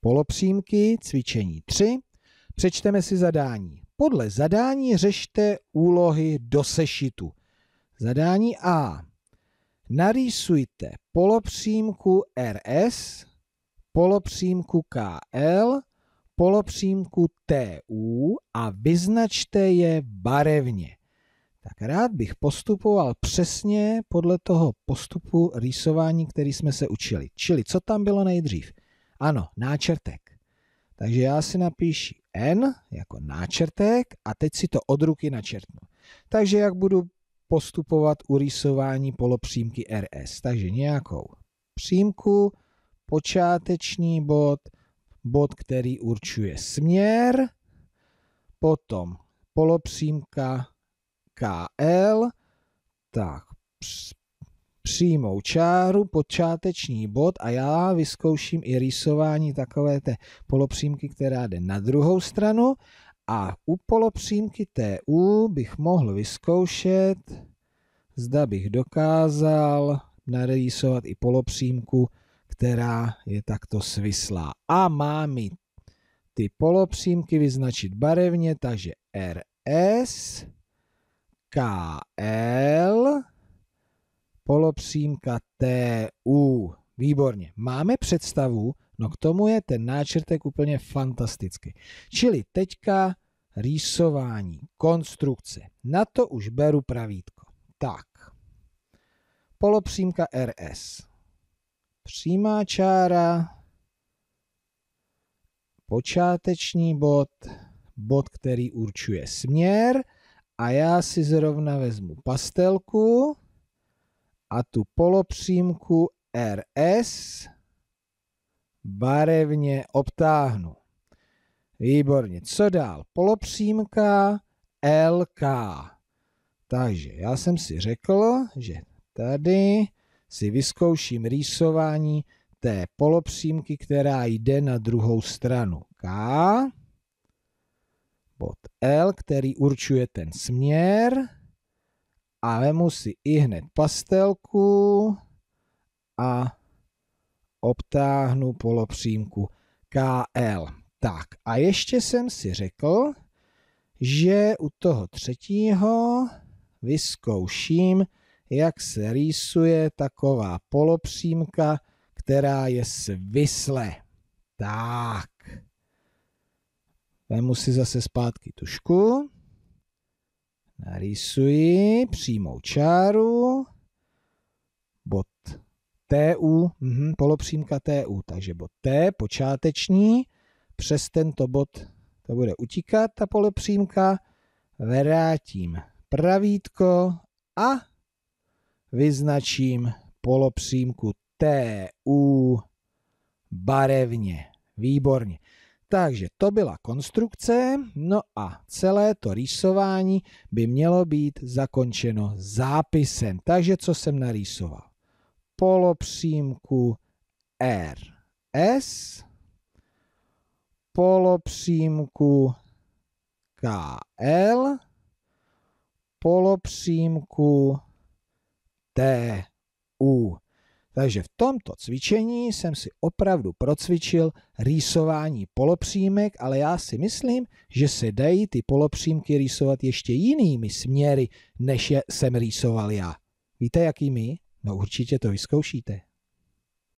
polopřímky, cvičení 3. Přečteme si zadání. Podle zadání řešte úlohy do sešitu. Zadání A. Narýsujte polopřímku RS, polopřímku KL, polopřímku TU a vyznačte je barevně. Tak rád bych postupoval přesně podle toho postupu rýsování, který jsme se učili. Čili co tam bylo nejdřív? Ano, náčrtek. Takže já si napíšu N jako náčrtek a teď si to od ruky načrtnu. Takže jak budu postupovat u rýsování polopřímky RS? Takže nějakou přímku, počáteční bod, bod, který určuje směr, potom polopřímka KL, tak přímou čáru, počáteční bod a já vyzkouším i rýsování takové té polopřímky, která jde na druhou stranu a u polopřímky TU bych mohl vyzkoušet, zda bych dokázal narýsovat i polopřímku, která je takto svislá. A mám i ty polopřímky vyznačit barevně, takže RS, KR, e polopřímka TU. Výborně. Máme představu, no k tomu je ten náčrtek úplně fantastický. Čili teďka rýsování, konstrukce. Na to už beru pravítko. Tak. Polopřímka RS. Přímá čára, počáteční bod, bod, který určuje směr a já si zrovna vezmu pastelku a tu polopřímku RS barevně obtáhnu. Výborně. Co dál? Polopřímka LK. Takže já jsem si řekl, že tady si vyzkouším rýsování té polopřímky, která jde na druhou stranu. K, bod L, který určuje ten směr, a vemu si i hned pastelku a obtáhnu polopřímku KL. Tak a ještě jsem si řekl, že u toho třetího vyzkouším, jak se rýsuje taková polopřímka, která je svisle. Tak. Vemu si zase zpátky tušku Narýsuji přímou čáru, bod TU, mhm, polopřímka TU, takže bod T, počáteční, přes tento bod to bude utíkat, ta polopřímka, vrátím pravítko a vyznačím polopřímku TU barevně. Výborně. Takže to byla konstrukce, no a celé to rýsování by mělo být zakončeno zápisem. Takže co jsem narýsoval? Polopřímku R, S, polopřímku KL, polopřímku TU. Takže v tomto cvičení jsem si opravdu procvičil rýsování polopřímek, ale já si myslím, že se dají ty polopřímky rýsovat ještě jinými směry, než je jsem rýsoval já. Víte jakými? No určitě to vyzkoušíte.